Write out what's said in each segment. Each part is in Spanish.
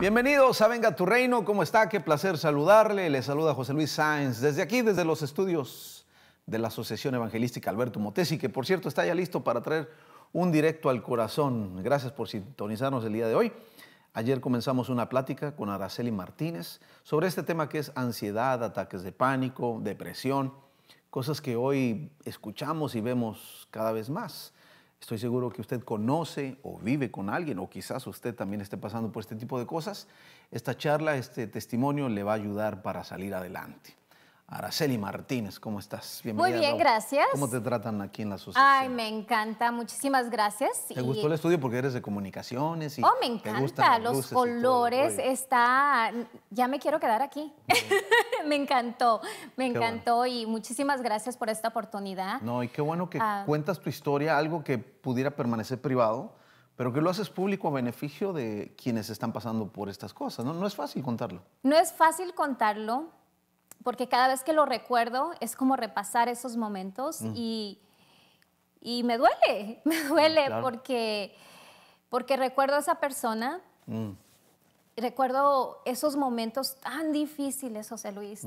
Bienvenidos a Venga tu Reino, ¿cómo está? Qué placer saludarle. Le saluda José Luis Sáenz desde aquí, desde los estudios de la Asociación Evangelística Alberto Motesi, que por cierto está ya listo para traer un directo al corazón. Gracias por sintonizarnos el día de hoy. Ayer comenzamos una plática con Araceli Martínez sobre este tema que es ansiedad, ataques de pánico, depresión, cosas que hoy escuchamos y vemos cada vez más. Estoy seguro que usted conoce o vive con alguien o quizás usted también esté pasando por este tipo de cosas. Esta charla, este testimonio le va a ayudar para salir adelante. Araceli Martínez, ¿cómo estás? Bienvenida. Muy bien, gracias. ¿Cómo te tratan aquí en la asociación? Ay, me encanta, muchísimas gracias. ¿Te gustó el estudio porque eres de comunicaciones? Y oh, me encanta, los colores, está... Ya me quiero quedar aquí. me encantó, me encantó y muchísimas gracias por esta oportunidad. No, y qué bueno que ah. cuentas tu historia, algo que pudiera permanecer privado, pero que lo haces público a beneficio de quienes están pasando por estas cosas. no es fácil contarlo. No es fácil contarlo porque cada vez que lo recuerdo es como repasar esos momentos mm. y, y, me duele, me mm, duele porque, porque recuerdo a esa persona, mm. recuerdo esos momentos tan difíciles, José Luis.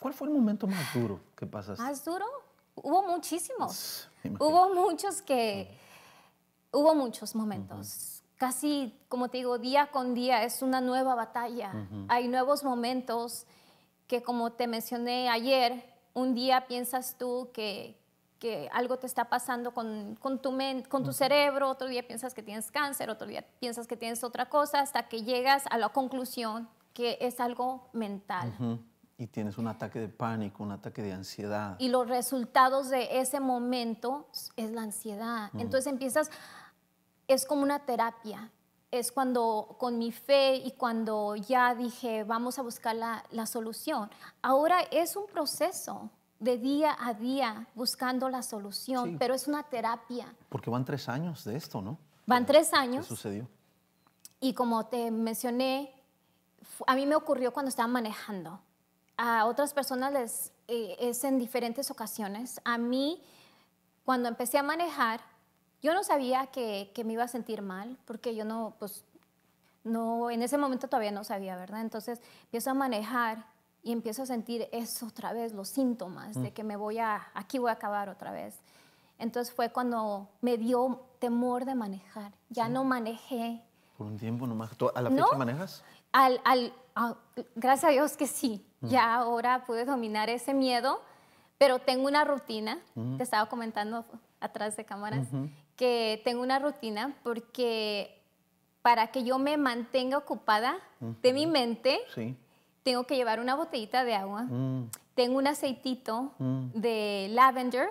¿Cuál fue el momento más duro que pasaste? ¿Más duro? Hubo muchísimos. Hubo muchos que... Hubo muchos momentos. casi, como te digo, día con día es una nueva batalla. Hay nuevos momentos que como te mencioné ayer, un día piensas tú que, que algo te está pasando con, con tu, con tu cerebro, otro día piensas que tienes cáncer, otro día piensas que tienes otra cosa, hasta que llegas a la conclusión que es algo mental. Y tienes un ataque de pánico, un ataque de ansiedad. Y los resultados de ese momento es la ansiedad. Entonces empiezas, es como una terapia es cuando con mi fe y cuando ya dije, vamos a buscar la, solución. Ahora es un proceso de día a día buscando la solución, pero es una terapia. Porque van tres años de esto, ¿no? Van tres años. ¿Qué sucedió? Y como te mencioné, a mí me ocurrió cuando estaba manejando. A otras personas eh, es en diferentes ocasiones. A mí, cuando empecé a manejar, yo no sabía que, que, me iba a sentir mal, porque yo no, pues, no, en ese momento todavía no sabía, ¿verdad? Entonces empiezo a manejar y empiezo a sentir eso otra vez, los síntomas de mm. que me voy a, aquí voy a acabar otra vez. Entonces fue cuando me dio temor de manejar. Ya no manejé. Por un tiempo nomás. ¿A la fecha manejas? Al, al, ah, gracias a Dios que sí. Mm. Ya ahora pude dominar ese miedo, pero tengo una rutina, te mm. estaba comentando atrás de cámaras, que tengo una rutina porque para que yo me mantenga ocupada de mi mente, tengo que llevar una botellita de agua, mm. tengo un aceitito mm. de lavender.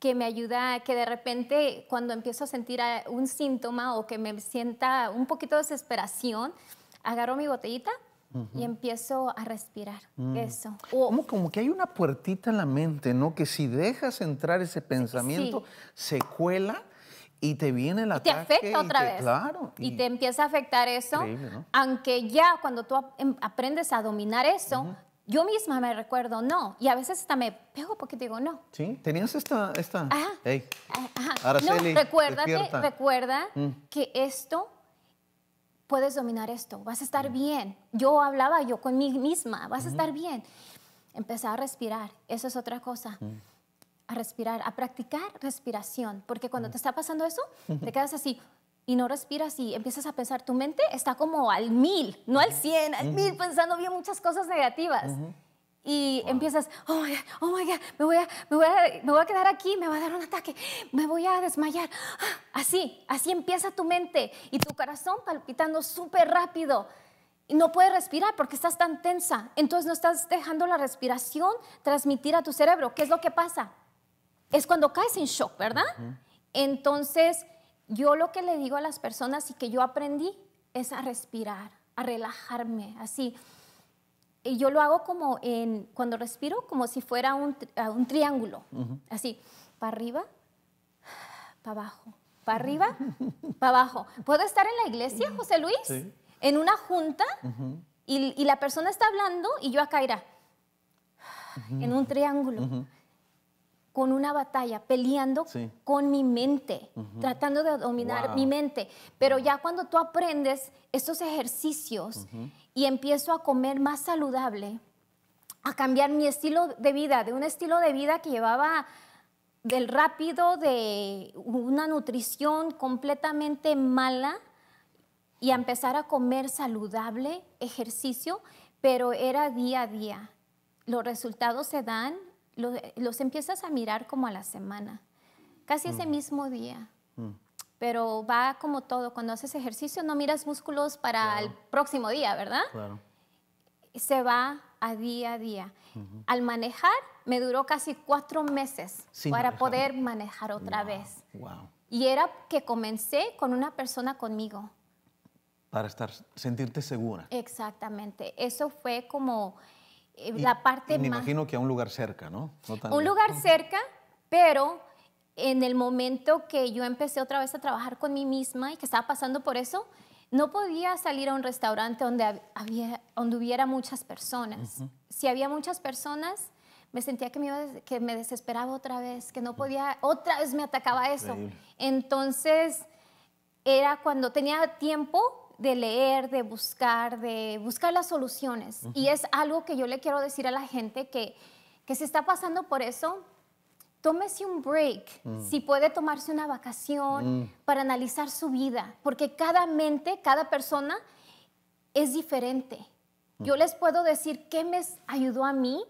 que me ayuda, a que de repente cuando empiezo a sentir un síntoma o que me sienta un poquito de desesperación, agarro mi botellita y empiezo a respirar. Mm. Eso. como, como, que hay una puertita en la mente, ¿no? Que si dejas entrar ese pensamiento, se cuela y te viene la te afecta otra vez. Claro. Y, te empieza a afectar eso. Aunque ya cuando tú em, aprendes a dominar eso, yo misma me recuerdo, no. Y a veces hasta me pego porque digo, no. Sí, tenías esta. esta? Ajá. Hey. recuerda mm. que esto puedes dominar esto, vas a estar mm. bien. Yo hablaba yo con mí misma, vas a estar bien. Empezar a respirar, eso es otra cosa. Mm. A respirar, a practicar respiración, porque cuando mm. te está pasando eso, te quedas así y no respiras y empiezas a pensar, tu mente está como al mil, no al cien, al mil, pensando bien muchas cosas negativas y empiezas, oh my God, oh my God, me voy, a, me, quedar aquí, me va a dar un ataque, me voy a desmayar. Así, así empieza tu mente y tu corazón palpitando súper rápido. Y no puedes respirar porque estás tan tensa. Entonces no estás dejando la respiración transmitir a tu cerebro. ¿Qué es lo que pasa? Es cuando caes en shock, ¿verdad? Entonces yo lo que le digo a las personas y que yo aprendí es a respirar, a relajarme, así y yo lo hago como en, cuando respiro, como si fuera un, ah, triángulo, así, para arriba, para abajo, para arriba, para abajo. ¿Puedo estar en la iglesia, José Luis? En una junta y, la persona está hablando y yo acá irá, en un triángulo con una batalla, peleando con mi mente, tratando de dominar mi mente. Pero ya cuando tú aprendes estos ejercicios y empiezo a comer más saludable, a cambiar mi estilo de vida, de un estilo de vida que llevaba del rápido, de una nutrición completamente mala, y a empezar a comer saludable, ejercicio, pero era día a día. Los resultados se dan los, empiezas a mirar como a la semana, casi ese mm. mismo día. Mm. Pero va como todo, cuando haces ejercicio no miras músculos para el próximo día, ¿verdad? Claro. Se va a día a día. Al manejar me duró casi cuatro meses para poder manejar otra vez. Wow. Y era que comencé con una persona conmigo. Para estar, sentirte segura. Exactamente. Eso fue como eh, y, la parte me imagino que a un lugar cerca, ¿no? un lugar cerca, pero en el momento que yo empecé otra vez a trabajar con mí misma y que estaba pasando por eso, no podía salir a un restaurante donde, había, donde hubiera muchas personas. Si había muchas personas, me sentía que me, que me desesperaba otra vez, que no podía, otra vez me atacaba eso. Entonces, era cuando tenía tiempo, de leer, de buscar, de buscar las soluciones. Y es algo que yo le quiero decir a la gente que, que se está pasando por eso. Tómese un break, mm. si puede tomarse una vacación mm. para analizar su vida, porque cada mente, cada persona es diferente. Mm. Yo les puedo decir qué me ayudó a mí,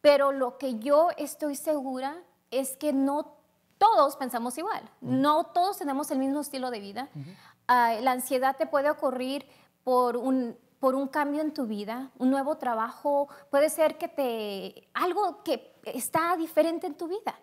pero lo que yo estoy segura es que no todos pensamos igual, no todos tenemos el mismo estilo de vida. Ah, la ansiedad te puede ocurrir por un, por un cambio en tu vida, un nuevo trabajo, puede ser que te algo que está diferente en tu vida.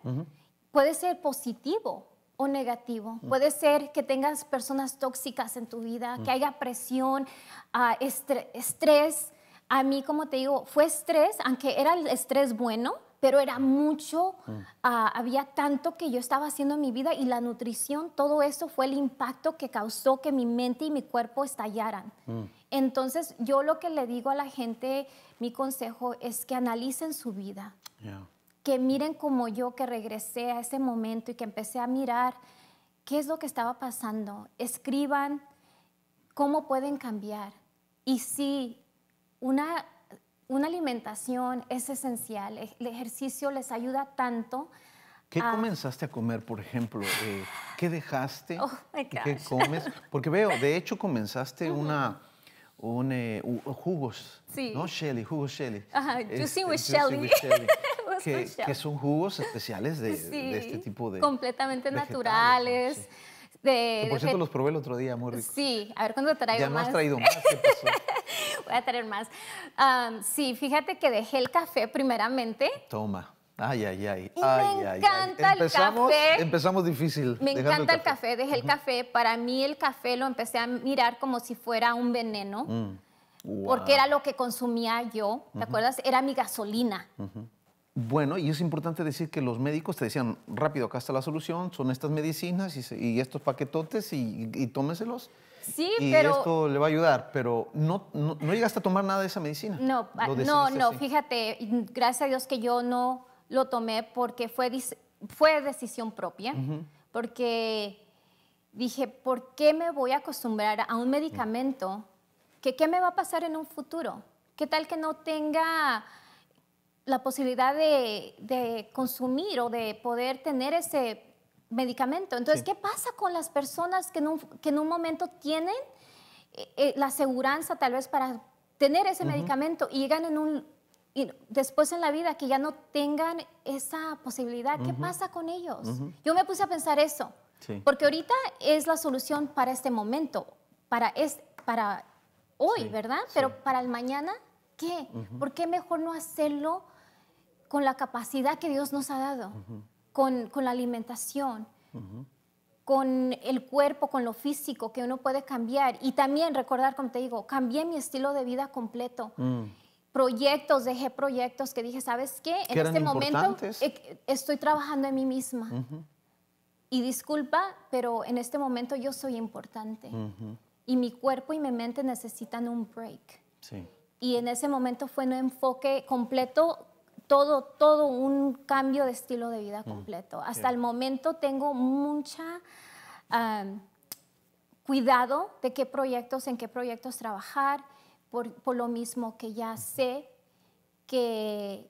Puede ser positivo o negativo. Puede ser que tengas personas tóxicas en tu vida, que haya presión, ah, estrés. A mí, como te digo, fue estrés, aunque era el estrés bueno, pero era mucho, mm. ah, había tanto que yo estaba haciendo en mi vida y la nutrición, todo eso fue el impacto que causó que mi mente y mi cuerpo estallaran. Mm. Entonces yo lo que le digo a la gente, mi consejo es que analicen su vida, que miren como yo que regresé a ese momento y que empecé a mirar qué es lo que estaba pasando, escriban cómo pueden cambiar. Y si una una alimentación es esencial. El ejercicio les ayuda tanto. ¿Qué comenzaste a comer, por ejemplo? Eh, ¿Qué dejaste? Oh ¿Qué comes? Porque veo, de hecho, comenzaste una, un, eh, jugos, sí. ¿no? Shelly, jugos Shelly. Ajá, este, with Shelly. que, son jugos especiales de, este tipo de... completamente naturales. De, que por cierto, los probé el otro día, muy rico. Sí, a ver cuándo traigo más. Ya no has traído más, voy a tener más. sí, fíjate que dejé el café primeramente. Toma. Ay, ay, ay. me encanta Empezamos, el café. Empezamos difícil. Me encanta el café. dejé el café. Para mí el café lo empecé a mirar como si fuera un veneno, mm. porque era lo que consumía yo, ¿te acuerdas? Era mi gasolina. Bueno, y es importante decir que los médicos te decían, rápido, acá está la solución, son estas medicinas y, estos paquetotes y, y tómeselos. Sí, y pero... esto le va a ayudar, pero no, no, llegaste a tomar nada de esa medicina. No, ah, no, no, fíjate, gracias a Dios que yo no lo tomé porque fue, fue decisión propia, porque dije, ¿por qué me voy a acostumbrar a un medicamento? que, ¿Qué me va a pasar en un futuro? ¿Qué tal que no tenga la posibilidad de, de consumir o de poder tener ese medicamento. Entonces, ¿qué pasa con las personas que en un, momento tienen eh, eh, la aseguranza tal vez para tener ese medicamento y llegan en un, después en la vida que ya no tengan esa posibilidad? ¿Qué pasa con ellos? Yo me puse a pensar eso, porque ahorita es la solución para este momento, para, para hoy, ¿verdad? Pero para el mañana, ¿qué? ¿Por qué mejor no hacerlo con la capacidad que Dios nos ha dado? con, la alimentación, con el cuerpo, con lo físico que uno puede cambiar. Y también recordar, como te digo, cambié mi estilo de vida completo. Mm. Proyectos, dejé proyectos que dije, ¿sabes qué? En este momento e, estoy trabajando en mí misma. Y disculpa, pero en este momento yo soy importante. Y mi cuerpo y mi mente necesitan un break. Y en ese momento fue un enfoque completo todo, todo un cambio de estilo de vida mm, completo. Hasta el momento tengo mucha... cuidado de qué proyectos, en qué proyectos trabajar, por, lo mismo que ya sé que,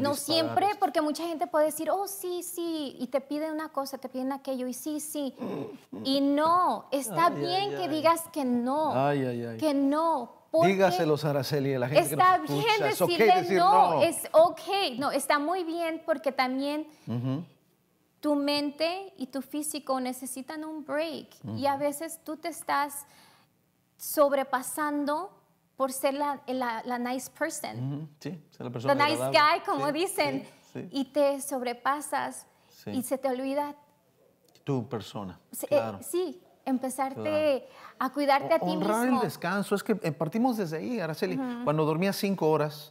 no siempre, porque mucha gente puede decir, oh, sí, sí, y te piden una cosa, te piden aquello, y sí, sí, mm, mm. y no, está bien que digas que no, que no, Dígaselo, a Araceli, a la gente que nos bien decirle, es decir no, es ok, no, está muy bien porque también tu mente y tu físico necesitan un break y a veces tú te estás sobrepasando por ser la, la, nice person. Sí, ser la persona. nice guy, como dicen, y te sobrepasas y se te olvida. Tu persona. Eh, claro. sí, empezarte a cuidarte a ti mismo. Honrar el descanso, es que eh, partimos desde ahí, Araceli. Cuando dormías cinco horas,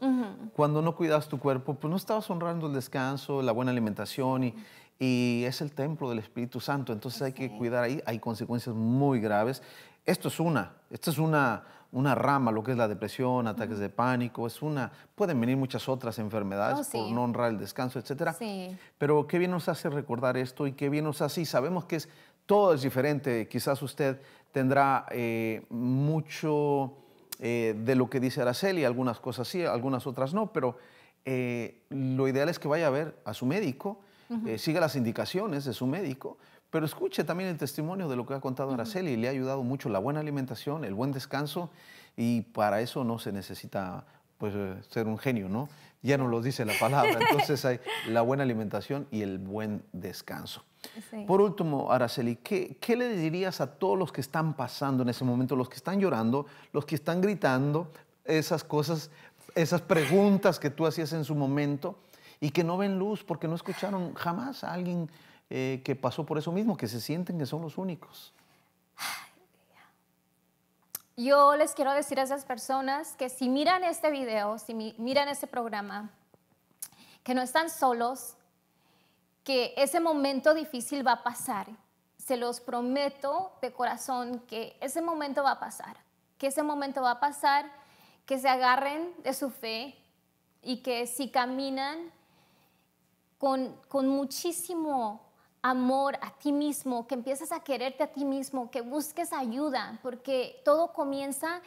cuando no cuidabas tu cuerpo, pues no estabas honrando el descanso, la buena alimentación y, y es el templo del Espíritu Santo. Entonces hay que cuidar ahí, hay consecuencias muy graves. Esto es una, esto es una, una rama, lo que es la depresión, ataques de pánico, es una, pueden venir muchas otras enfermedades oh, por no honrar el descanso, etc. Pero qué bien nos hace recordar esto y qué bien nos hace, y sabemos que es todo es diferente. Quizás usted tendrá eh, mucho eh, de lo que dice Araceli, algunas cosas sí, algunas otras no, pero eh, lo ideal es que vaya a ver a su médico, siga las indicaciones de su médico, pero escuche también el testimonio de lo que ha contado Araceli. Le ha ayudado mucho la buena alimentación, el buen descanso, y para eso no se necesita pues, ser un genio, ¿no? ya no lo dice la palabra. Entonces hay la buena alimentación y el buen descanso. Por último, Araceli, ¿qué, ¿qué, le dirías a todos los que están pasando en ese momento, los que están llorando, los que están gritando, esas cosas, esas preguntas que tú hacías en su momento y que no ven luz porque no escucharon jamás a alguien eh, que pasó por eso mismo, que se sienten que son los únicos? yo les quiero decir a esas personas que si miran este video, si miran este programa, que no están solos, que ese momento difícil va a pasar. Se los prometo de corazón que ese momento va a pasar, que ese momento va a pasar, que se agarren de su fe y que si caminan con, con muchísimo amor a ti mismo, que empieces a quererte a ti mismo, que busques ayuda, porque todo comienza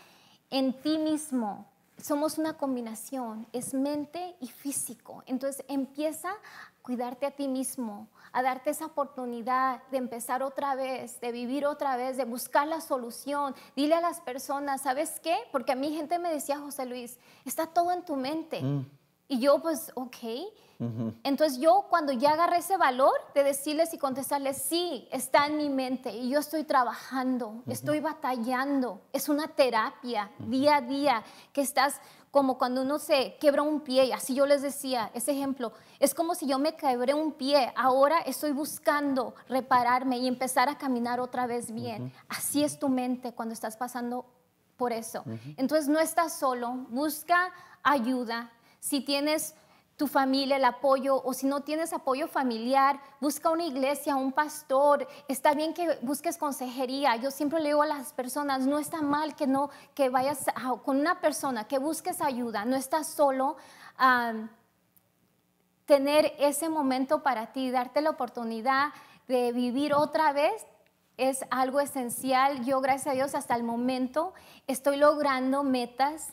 en ti mismo. Somos una combinación, es mente y físico. Entonces empieza a cuidarte a ti mismo, a darte esa oportunidad de empezar otra vez, de vivir otra vez, de buscar la solución. Dile a las personas, ¿sabes qué? Porque a mí gente me decía, José Luis, está todo en tu mente. Mm. Y yo, pues, ok. Entonces yo cuando ya agarré ese valor de decirles y contestarles, sí, está en mi mente y yo estoy trabajando, estoy batallando, es una terapia día a día que estás como cuando uno se quebra un pie, y así yo les decía, ese ejemplo, es como si yo me quebré un pie, ahora estoy buscando repararme y empezar a caminar otra vez bien. Así es tu mente cuando estás pasando por eso. Entonces no estás solo, busca ayuda, si tienes tu familia, el apoyo, o si no tienes apoyo familiar, busca una iglesia, un pastor, está bien que busques consejería. Yo siempre le digo a las personas, no está mal que no, que vayas con una persona, que busques ayuda, no estás solo. tener ese momento para ti, darte la oportunidad de vivir otra vez, es algo esencial. Yo, gracias a Dios, hasta el momento estoy logrando metas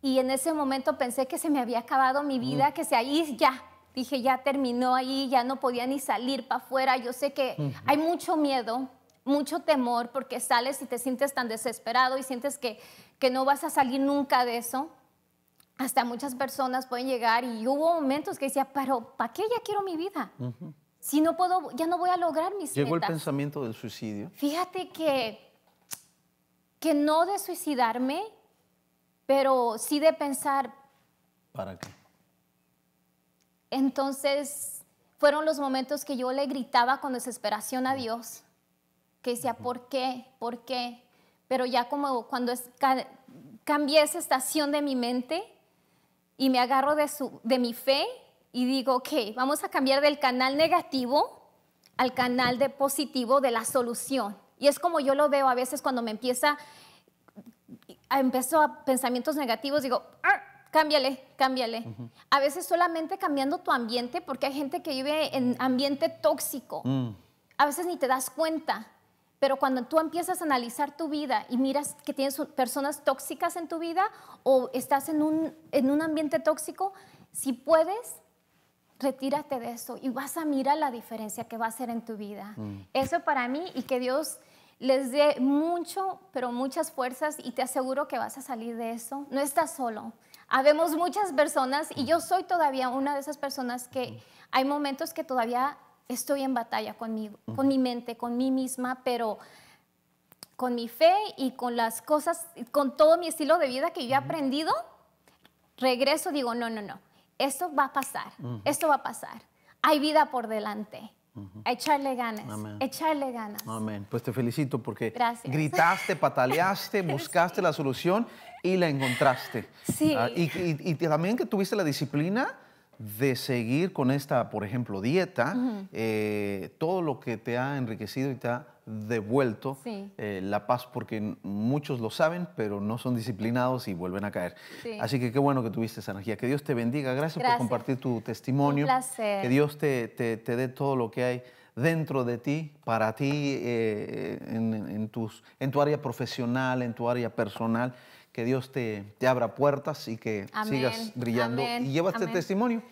y en ese momento pensé que se me había acabado mi vida, mm. que se ahí ya, dije, ya terminó ahí, ya no podía ni salir para afuera. Yo sé que hay mucho miedo, mucho temor, porque sales y te sientes tan desesperado y sientes que, que no vas a salir nunca de eso. Hasta muchas personas pueden llegar y hubo momentos que decía, pero ¿para qué ya quiero mi vida? Si no puedo, ya no voy a lograr mis Llegó el pensamiento del suicidio. Fíjate que, que no de suicidarme, pero sí de pensar. ¿Para qué? Entonces, fueron los momentos que yo le gritaba con desesperación a Dios, que decía, ¿por qué? ¿Por qué? Pero ya como cuando cambié esa estación de mi mente y me agarro de, mi fe y digo, ok, vamos a cambiar del canal negativo al canal de positivo de la solución. Y es como yo lo veo a veces cuando me empieza empezó a pensamientos negativos, digo, ah, cámbiale, cámbiale. A veces solamente cambiando tu ambiente, porque hay gente que vive en ambiente tóxico. Mm. A veces ni te das cuenta. Pero cuando tú empiezas a analizar tu vida y miras que tienes personas tóxicas en tu vida o estás en un, en un ambiente tóxico, si puedes, retírate de eso y vas a mirar la diferencia que va a hacer en tu vida. Mm. Eso para mí y que Dios les dé mucho, pero muchas fuerzas y te aseguro que vas a salir de eso. No estás solo. Habemos muchas personas y yo soy todavía una de esas personas que hay momentos que todavía estoy en batalla conmigo, con mi mente, con mí misma, pero con mi fe y con las cosas, con todo mi estilo de vida que yo he aprendido, regreso, digo, no, no, no, esto va a pasar, esto va a pasar, hay vida por delante echarle ganas. Echarle ganas. Amén. Pues te felicito porque gritaste, pataleaste, buscaste la solución y la encontraste. Sí. Ah, y, también que tuviste la disciplina de seguir con esta, por ejemplo, dieta, eh, todo lo que te ha enriquecido y te ha devuelto eh, la paz porque muchos lo saben, pero no son disciplinados y vuelven a caer. Así que qué bueno que tuviste esa energía. Que Dios te bendiga. Gracias, por compartir tu testimonio. Un Que Dios te, te, te dé todo lo que hay dentro de ti, para ti, eh, en, tus, en tu área profesional, en tu área personal. Que Dios te, abra puertas y que sigas brillando. Y lleva este testimonio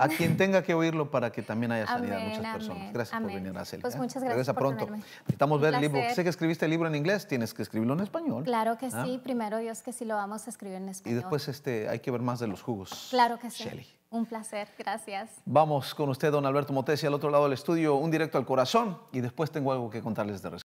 a quien tenga que oírlo para que también haya sanidad a muchas personas. Gracias por venir, hacer Pues ¿eh? muchas gracias. Regresa por pronto. Tenerme. Necesitamos ver el libro. Sé que escribiste el libro en inglés, tienes que escribirlo en español. Claro que ¿Ah? sí. Primero Dios que sí lo vamos a escribir en español. Y después este, hay que ver más de los jugos. Claro que sí. Shelley. Un placer, gracias. Vamos con usted, don Alberto Motesi, al otro lado del estudio, un directo al corazón y después tengo algo que contarles de